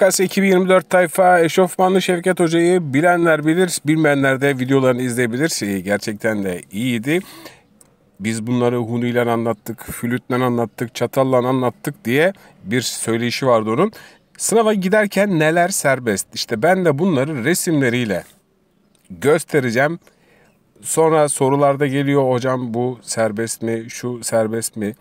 YKS 2024 tayfa eşofmanlı Şevket Hoca'yı bilenler bilir, bilmeyenler de videolarını izleyebilir. Gerçekten de iyiydi. Biz bunları ile anlattık, flütle anlattık, çatalla anlattık diye bir söyleyişi vardı onun. Sınava giderken neler serbest? İşte ben de bunları resimleriyle göstereceğim. Sonra sorularda geliyor hocam bu serbest mi, şu serbest mi?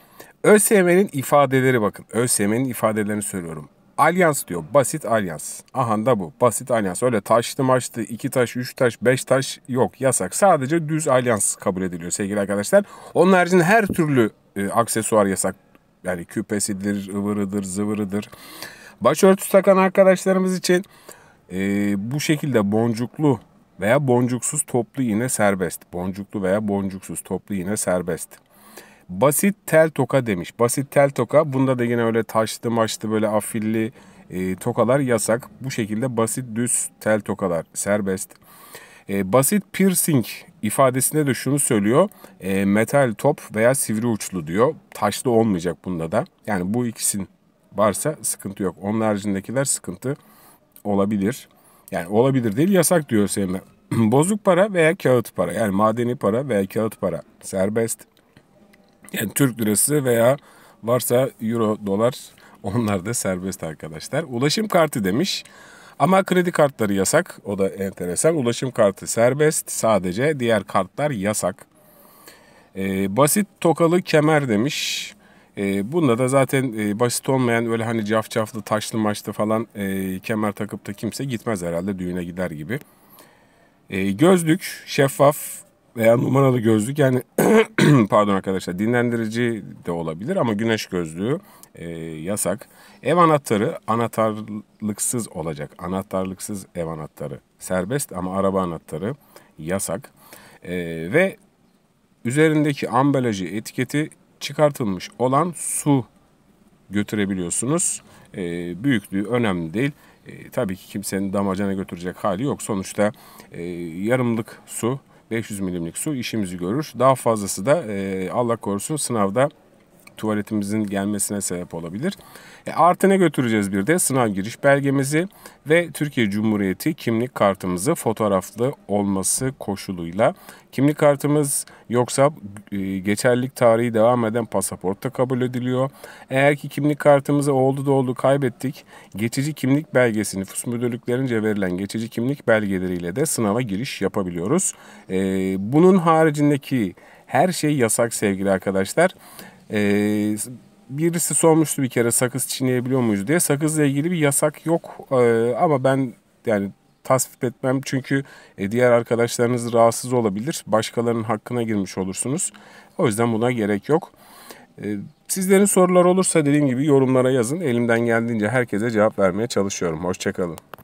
ÖSYM'nin ifadeleri bakın. ÖSYM'nin ifadelerini söylüyorum. Alyans diyor. Basit alyans. Aha da bu. Basit alyans. Öyle taşlı maçlı, iki taş, üç taş, beş taş yok. Yasak. Sadece düz alyans kabul ediliyor sevgili arkadaşlar. Onun haricinde her türlü e, aksesuar yasak. Yani küpesidir, ıvırıdır, zıvırıdır. Başörtüsü takan arkadaşlarımız için e, bu şekilde boncuklu veya boncuksuz toplu iğne serbest. Boncuklu veya boncuksuz toplu iğne serbest. Basit tel toka demiş. Basit tel toka. Bunda da yine öyle taşlı maçlı böyle afilli e, tokalar yasak. Bu şekilde basit düz tel tokalar serbest. E, basit piercing ifadesinde de şunu söylüyor. E, metal top veya sivri uçlu diyor. Taşlı olmayacak bunda da. Yani bu ikisin varsa sıkıntı yok. Onun haricindekiler sıkıntı olabilir. Yani olabilir değil yasak diyor Hüseyin Bozuk para veya kağıt para yani madeni para veya kağıt para serbest. Yani Türk lirası veya varsa euro, dolar onlar da serbest arkadaşlar. Ulaşım kartı demiş. Ama kredi kartları yasak. O da enteresan. Ulaşım kartı serbest. Sadece diğer kartlar yasak. Ee, basit tokalı kemer demiş. E, bunda da zaten e, basit olmayan öyle hani cafcaflı taşlı maçlı falan e, kemer takıp da kimse gitmez herhalde düğüne gider gibi. E, gözlük şeffaf veya numaralı gözlük yani pardon arkadaşlar dinlendirici de olabilir ama güneş gözlüğü e, yasak. Ev anahtarı anahtarlıksız olacak. Anahtarlıksız ev anahtarı serbest ama araba anahtarı yasak. E, ve üzerindeki ambalajı etiketi çıkartılmış olan su götürebiliyorsunuz. E, büyüklüğü önemli değil. E, tabii ki kimsenin damacana götürecek hali yok. Sonuçta e, yarımlık su 500 milimlik su işimizi görür. Daha fazlası da Allah korusun sınavda tuvaletimizin gelmesine sebep olabilir. E, artı ne götüreceğiz bir de? Sınav giriş belgemizi ve Türkiye Cumhuriyeti kimlik kartımızı fotoğraflı olması koşuluyla. Kimlik kartımız yoksa e, geçerlilik tarihi devam eden pasaportta kabul ediliyor. Eğer ki kimlik kartımızı oldu da oldu kaybettik. Geçici kimlik belgesini nüfus müdürlüklerince verilen geçici kimlik belgeleriyle de sınava giriş yapabiliyoruz. E, bunun haricindeki her şey yasak sevgili arkadaşlar. Ee, birisi sormuştu bir kere sakız çiğneyebiliyor muyuz diye. Sakızla ilgili bir yasak yok ee, ama ben yani tasvip etmem çünkü e, diğer arkadaşlarınız rahatsız olabilir. Başkalarının hakkına girmiş olursunuz. O yüzden buna gerek yok. Ee, sizlerin sorular olursa dediğim gibi yorumlara yazın. Elimden geldiğince herkese cevap vermeye çalışıyorum. Hoşçakalın.